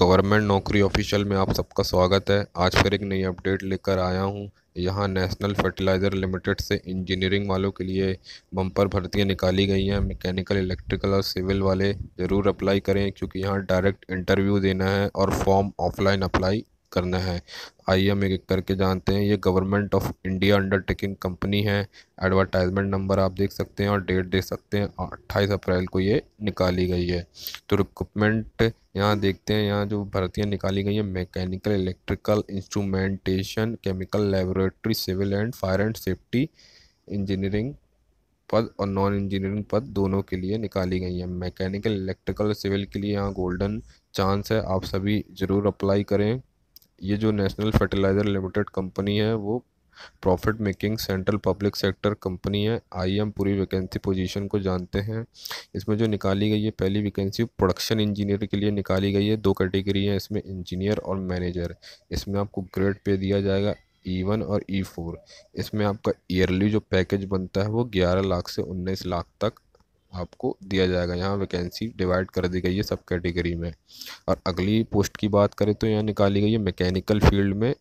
government नौकरी official में आप सबका स्वागत है आज फिर एक नई अपडेट लेकर आया हूँ यहाँ नेशनल फर्टिलाइज़र लिमिटेड से इंजीनियरिंग वालों के लिए बम्पर भर्तियाँ निकाली गई हैं मैकेनिकल इलेक्ट्रिकल और सिविल वाले ज़रूर अप्लाई करें क्योंकि यहाँ डायरेक्ट इंटरव्यू देना है और फॉर्म ऑफलाइन अप्लाई करना है आइए हम एक एक करके जानते हैं ये government of India undertaking company है एडवर्टाइजमेंट नंबर आप देख सकते हैं और डेट दे सकते हैं अट्ठाईस अप्रैल को ये निकाली गई है तो रिक्रूटमेंट यहाँ देखते हैं यहाँ जो भर्तियाँ निकाली गई हैं mechanical electrical instrumentation chemical laboratory civil and fire and safety engineering पद और नॉन इंजीनियरिंग पद दोनों के लिए निकाली गई हैं मैकेनिकल इलेक्ट्रिकल सिविल के लिए यहाँ गोल्डन चांस है आप सभी ज़रूर अप्लाई करें ये जो नेशनल फर्टिलाइज़र लिमिटेड कंपनी है वो profit making central public sector company है आई हम पूरी वैकेंसी पोजीशन को जानते हैं इसमें जो निकाली गई है पहली वैकेंसी प्रोडक्शन इंजीनियर के लिए निकाली गई है दो कैटेगरी हैं इसमें इंजीनियर और मैनेजर इसमें आपको ग्रेड पे दिया जाएगा ई e वन और ई e फोर इसमें आपका ईयरली जो पैकेज बनता है वो ग्यारह लाख से उन्नीस लाख तक आपको दिया जाएगा यहाँ वैकेंसी डिवाइड कर दी गई है सब कैटेगरी में और अगली पोस्ट की बात करें तो यहाँ निकाली गई है मैकेनिकल फील्ड में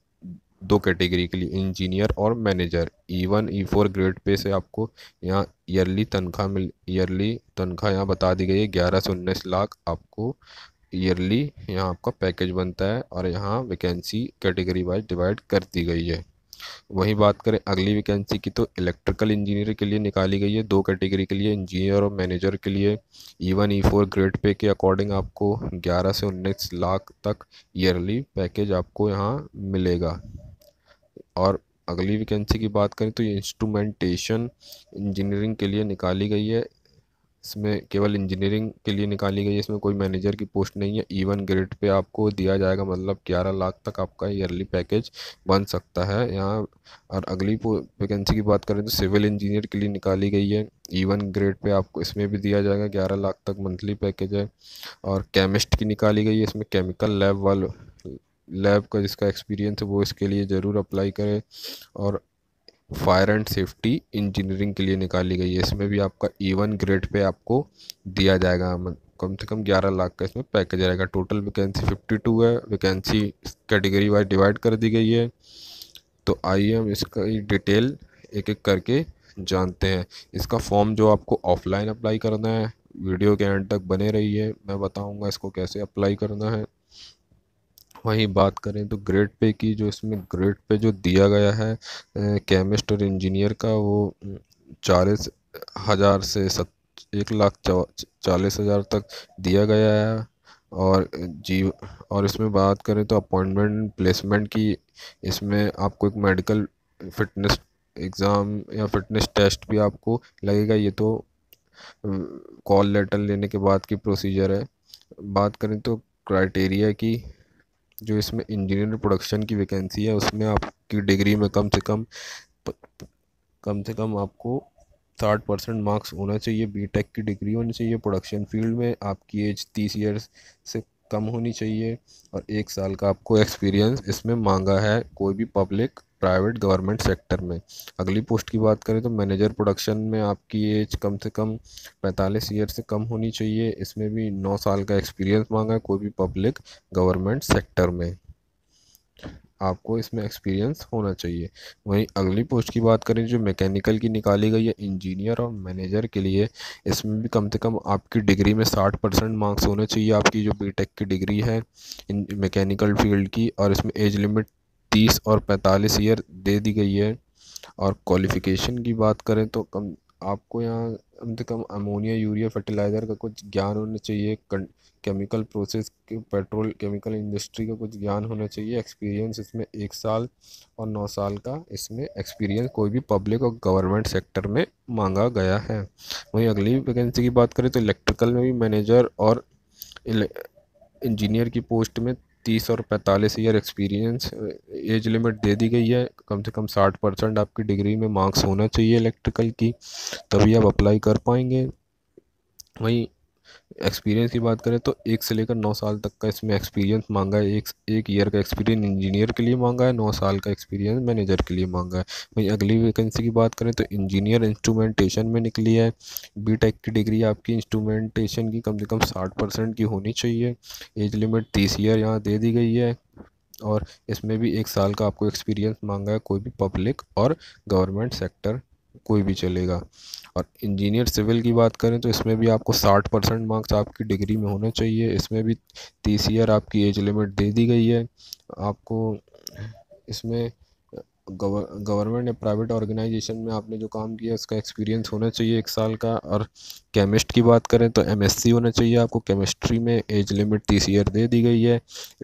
दो कैटेगरी के लिए इंजीनियर और manager E one E four grade pay से आपको यहाँ ईयरली तनख्वाह मिल ईयरली तनख्वाह यहाँ बता दी गई है ग्यारह सौ उन्नीस लाख आपको ईयरली यहाँ आपका पैकेज बनता है और यहाँ वैकेंसी कैटेगरी वाइज डिवाइड कर दी गई है वहीं बात करें अगली वैकेंसी की तो इलेक्ट्रिकल इंजीनियर के लिए निकाली गई है दो कैटेगरी के लिए इंजीनियर और मैनेजर के लिए E one E four grade pay के अकॉर्डिंग आपको ग्यारह से उन्नीस लाख तक ईयरली पैकेज आपको यहाँ मिलेगा और अगली वैकेंसी की बात करें तो ये इंस्ट्रूमेंटेशन इंजीनियरिंग के लिए निकाली गई है इसमें केवल इंजीनियरिंग के लिए निकाली गई है इसमें कोई मैनेजर की पोस्ट नहीं है ईवन ग्रेड पे आपको दिया जाएगा मतलब ग्यारह लाख तक आपका ईयरली पैकेज बन सकता है यहाँ और अगली वैकेंसी की बात करें तो सिविल इंजीनियर के लिए निकाली गई है ईवन ग्रेड पे आपको इसमें भी दिया जाएगा ग्यारह लाख तक मंथली पैकेज है और केमिस्ट की निकाली गई है इसमें केमिकल लैब वाल लैब का जिसका एक्सपीरियंस है वो इसके लिए ज़रूर अप्लाई करें और फायर एंड सेफ्टी इंजीनियरिंग के लिए निकाली गई है इसमें भी आपका ई वन ग्रेड पे आपको दिया जाएगा कम से कम ग्यारह लाख का इसमें पैकेज रहेगा टोटल वैकेंसी फिफ्टी टू है वैकेंसी कैटेगरी वाइज डिवाइड कर दी गई है तो आइए हम इसका डिटेल एक एक करके जानते हैं इसका फॉर्म जो आपको ऑफलाइन अप्लाई करना है वीडियो के एंड तक बने है मैं बताऊँगा इसको कैसे अप्लाई करना है वहीं बात करें तो ग्रेड पे की जो इसमें ग्रेड पे जो दिया गया है केमिस्ट और इंजीनियर का वो चालीस हज़ार से सत एक लाख चालीस हज़ार तक दिया गया है और जी और इसमें बात करें तो अपॉइंटमेंट प्लेसमेंट की इसमें आपको एक मेडिकल फिटनेस एग्ज़ाम या फिटनेस टेस्ट भी आपको लगेगा ये तो कॉल लेटर लेने के बाद की प्रोसीजर है बात करें तो क्राइटेरिया की जो इसमें इंजीनियर प्रोडक्शन की वैकेंसी है उसमें आपकी डिग्री में कम से कम कम से कम आपको साठ परसेंट मार्क्स होना चाहिए बीटेक की डिग्री होनी चाहिए प्रोडक्शन फील्ड में आपकी एज तीस ईयर्स से कम होनी चाहिए और एक साल का आपको एक्सपीरियंस इसमें मांगा है कोई भी पब्लिक प्राइवेट गवर्नमेंट सेक्टर में अगली पोस्ट की बात करें तो मैनेजर प्रोडक्शन में आपकी एज कम से कम पैंतालीस ईयर से कम होनी चाहिए इसमें भी नौ साल का एक्सपीरियंस मांगा है कोई भी पब्लिक गवर्नमेंट सेक्टर में आपको इसमें एक्सपीरियंस होना चाहिए वहीं अगली पोस्ट की बात करें जो मैकेनिकल की निकाली गई है इंजीनियर और मैनेजर के लिए इसमें भी कम से कम आपकी डिग्री में साठ परसेंट मार्क्स होने चाहिए आपकी जो बीटेक की डिग्री है मैकेनिकल फील्ड की और इसमें एज लिमिट तीस और पैंतालीस ईयर दे दी गई है और क्वालिफ़िकेशन की बात करें तो कम आपको यहाँ कम से कम अमोनिया यूरिया फर्टिलाइज़र का कुछ ज्ञान होना चाहिए केमिकल प्रोसेस के पेट्रोल केमिकल इंडस्ट्री का कुछ ज्ञान होना चाहिए एक्सपीरियंस इसमें एक साल और नौ साल का इसमें एक्सपीरियंस कोई भी पब्लिक और गवर्नमेंट सेक्टर में मांगा गया है वहीं अगली वैकेंसी की बात करें तो इलेक्ट्रिकल में भी मैनेजर और इंजीनियर की पोस्ट में तीस और पैंतालीस ईयर एक्सपीरियंस एज लिमिट दे दी गई है कम से कम साठ परसेंट आपकी डिग्री में मार्क्स होना चाहिए इलेक्ट्रिकल की तभी आप अप्लाई कर पाएंगे वहीं एक्सपीरियंस की बात करें तो एक से लेकर नौ साल तक का इसमें एक्सपीरियंस मांगा है एक एक ईयर का एक्सपीरियंस इंजीनियर के लिए मांगा है नौ साल का एक्सपीरियंस मैनेजर के लिए मांगा है वहीं अगली वैकेंसी की बात करें तो इंजीनियर इंस्ट्रूमेंटेशन में निकली है बी की डिग्री आपकी इंस्ट्रूमेंटेशन की कम से कम साठ परसेंट की होनी चाहिए एज लिमिट तीस ईयर यहाँ दे दी गई है और इसमें भी एक साल का आपको एक्सपीरियंस मांगा है कोई भी पब्लिक और गवर्नमेंट सेक्टर कोई भी चलेगा और इंजीनियर सिविल की बात करें तो इसमें भी आपको साठ परसेंट मार्क्स आपकी डिग्री में होना चाहिए इसमें भी तीस ईयर आपकी एज लिमिट दे दी गई है आपको इसमें गवर्नमेंट या प्राइवेट ऑर्गेनाइजेशन में आपने जो काम किया उसका एक्सपीरियंस होना चाहिए एक साल का और केमिस्ट की बात करें तो एमएससी होना चाहिए आपको केमिस्ट्री में एज लिमिट तीस ईयर दे दी गई है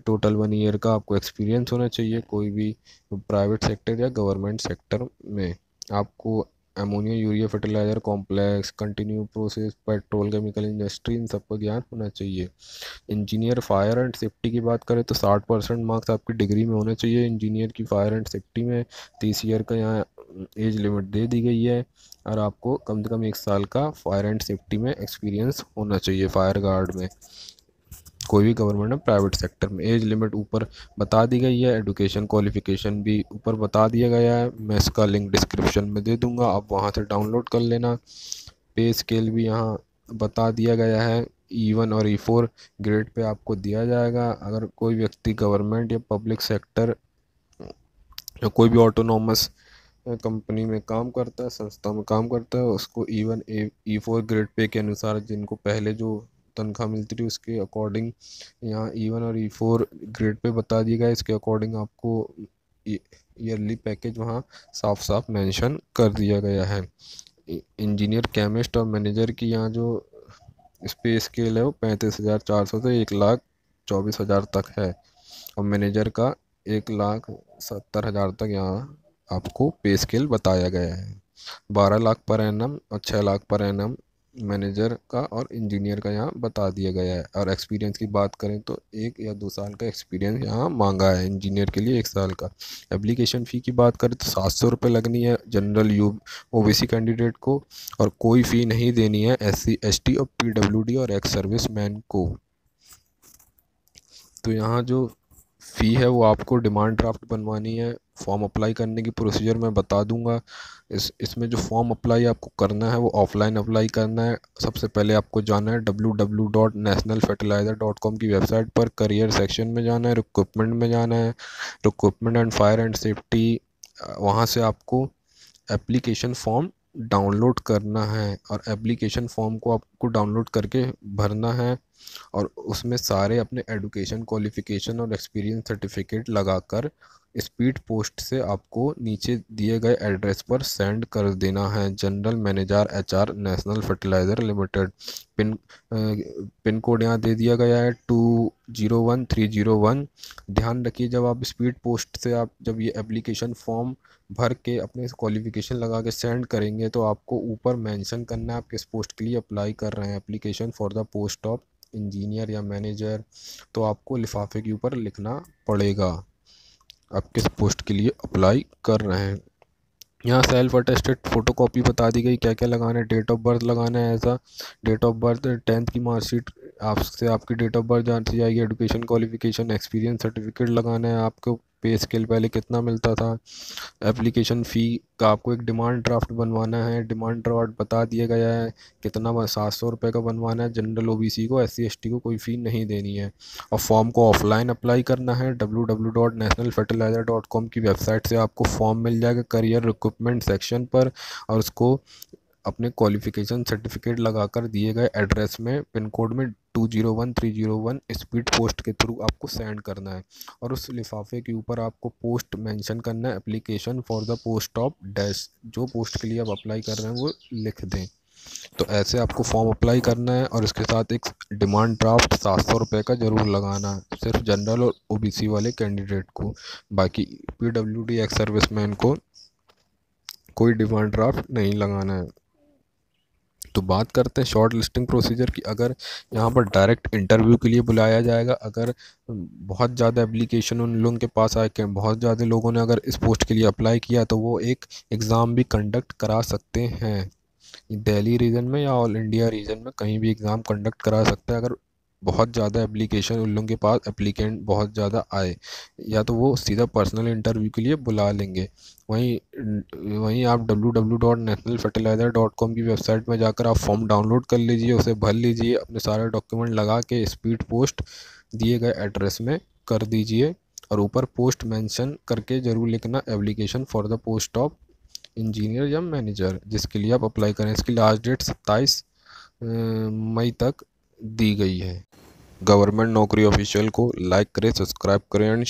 टोटल वन ईयर का आपको एक्सपीरियंस होना चाहिए कोई भी प्राइवेट सेक्टर या गवर्नमेंट सेक्टर में आपको ammonia urea fertilizer complex continue process petrol chemical industry इन सब का ज्ञान होना चाहिए इंजीनियर फायर एंड सेफ्टी की बात करें तो साठ परसेंट मार्क्स आपकी डिग्री में होना चाहिए इंजीनियर की फायर एंड सेफ्टी में तीस ईयर का यहाँ एज लिमिट दे दी गई है और आपको कम से कम एक साल का फायर एंड सेफ्टी में एक्सपीरियंस होना चाहिए फायर गार्ड में कोई भी गवर्नमेंट है प्राइवेट सेक्टर में एज लिमिट ऊपर बता दी गई है एडुकेशन क्वालिफिकेशन भी ऊपर बता दिया गया है मैं इसका लिंक डिस्क्रिप्शन में दे दूंगा आप वहां से डाउनलोड कर लेना पे स्केल भी यहाँ बता दिया गया है ई e वन और ई फोर ग्रेड पे आपको दिया जाएगा अगर कोई व्यक्ति गवर्नमेंट या पब्लिक सेक्टर या कोई भी ऑटोनोमस कंपनी में काम करता है संस्था में काम करता है उसको E one E four grade pay के अनुसार जिनको पहले जो तनख्वाह मिलती थी उसके अकॉर्डिंग यहाँ ई e वन और ई फोर ग्रेड पे बता दिया गया इसके अकॉर्डिंग आपको ईयरली पैकेज वहाँ साफ साफ मेंशन कर दिया गया है इंजीनियर केमिस्ट और मैनेजर की यहाँ जो स्पे स्केल है वो पैंतीस हज़ार चार सौ से एक लाख चौबीस हज़ार तक है और मैनेजर का एक लाख सत्तर हज़ार तक यहाँ आपको पे स्केल बताया गया है बारह लाख पर एन और छः लाख पर एन मैनेजर का और इंजीनियर का यहाँ बता दिया गया है और एक्सपीरियंस की बात करें तो एक या दो साल का एक्सपीरियंस यहाँ मांगा है इंजीनियर के लिए एक साल का एप्लीकेशन फ़ी की बात करें तो सात सौ रुपये लगनी है जनरल यू ओ कैंडिडेट को और कोई फ़ी नहीं देनी है एस सी एस टी और पी डब्ल्यू डी और एक्स सर्विस मैन को तो यहाँ जो फ़ी है वो आपको डिमांड ड्राफ्ट बनवानी है फॉर्म अप्लाई करने की प्रोसीजर मैं बता दूंगा इस इसमें जो फॉर्म अप्लाई आपको करना है वो ऑफ़लाइन अप्लाई करना है सबसे पहले आपको जाना है W W dot national fertilizer dot com की वेबसाइट पर करियर सेक्शन में जाना है रिक्विपमेंट में जाना है recruitment and fire and safety वहाँ से आपको एप्लीकेशन फॉर्म डाउनलोड करना है और एप्लीकेशन फॉर्म को आपको डाउनलोड करके भरना है और उसमें सारे अपने एडुकेशन क्वालिफिकेशन और एक्सपीरियंस सर्टिफिकेट लगाकर स्पीड पोस्ट से आपको नीचे दिए गए एड्रेस पर सेंड कर देना है general manager HR National Fertilizer Limited pin pin code यहाँ दे दिया गया है two zero one three zero one ध्यान रखिए जब आप स्पीड पोस्ट से आप जब ये एप्लीकेशन फॉर्म भर के अपने क्वालिफिकेशन लगा के सेंड करेंगे तो आपको ऊपर मेंशन करना है आप किस पोस्ट के लिए अप्लाई कर रहे हैं application for the post of engineer या मैनेजर तो आपको लिफाफे के ऊपर लिखना पड़ेगा आप किस पोस्ट के लिए अप्लाई कर रहे हैं यहाँ सेल्फ अटेस्टेड फ़ोटो कॉपी बता दी गई क्या क्या लगाना है डेट ऑफ बर्थ लगाना है ऐसा डेट ऑफ बर्थ टेंथ की मार्कशीट आपसे आपकी डेट ऑफ बर्थ जान सी जाएगी एडुकेशन क्वालिफिकेशन एक्सपीरियंस सर्टिफिकेट लगाना है आपको पे स्केल पहले कितना मिलता था एप्लीकेशन फ़ी का आपको एक डिमांड ड्राफ्ट बनवाना है डिमांड ड्राफ्ट बता दिया गया है कितना सात सौ रुपये का बनवाना है जनरल ओ को एस सी को कोई फ़ी नहीं देनी है और फॉर्म को ऑफलाइन अप्लाई करना है W W dot national fertilizer dot com की वेबसाइट से आपको फॉर्म मिल जाएगा करियर रिक्रूटमेंट सेक्शन पर और उसको अपने क्वालिफिकेशन सर्टिफिकेट लगाकर दिए गए एड्रेस में पिन कोड में two zero one three zero one speed post के थ्रू आपको सेंड करना है और उस लिफाफे के ऊपर आपको पोस्ट मेंशन करना है application for the post of dash जो पोस्ट के लिए आप अप्लाई कर रहे हैं वो लिख दें तो ऐसे आपको फॉर्म अप्लाई करना है और इसके साथ एक डिमांड ड्राफ्ट सात सौ रुपये का ज़रूर लगाना है सिर्फ जनरल और सी वाले कैंडिडेट को बाकी P W D ex service man को कोई डिमांड ड्राफ्ट नहीं लगाना है तो बात करते हैं शॉर्ट लिस्टिंग प्रोसीजर की अगर यहाँ पर डायरेक्ट इंटरव्यू के लिए बुलाया जाएगा अगर बहुत ज़्यादा एप्लीकेशन उन लोगों के पास आए के बहुत ज़्यादा लोगों ने अगर इस पोस्ट के लिए अप्लाई किया तो वो एक एग्ज़ाम भी कंडक्ट करा सकते हैं दिल्ली रीजन में या ऑल इंडिया रीजन में कहीं भी एग्ज़ाम कंडक्ट करा सकते हैं अगर बहुत ज़्यादा एप्लीकेशन उन लोगों के पास एप्लीकेंट बहुत ज़्यादा आए या तो वो सीधा पर्सनल इंटरव्यू के लिए बुला लेंगे वहीं वहीं आप W W dot national fertilizer dot com की वेबसाइट में जाकर आप फॉर्म डाउनलोड कर लीजिए उसे भर लीजिए अपने सारे डॉक्यूमेंट लगा के स्पीड पोस्ट दिए गए एड्रेस में कर दीजिए और ऊपर पोस्ट मैंशन करके ज़रूर लिखना application for the post of engineer या मैनेजर जिसके लिए आप अप्लाई करें इसकी लास्ट डेट सत्ताईस मई तक दी गई है गवर्नमेंट नौकरी ऑफिशियल को लाइक करें सब्सक्राइब करें एंड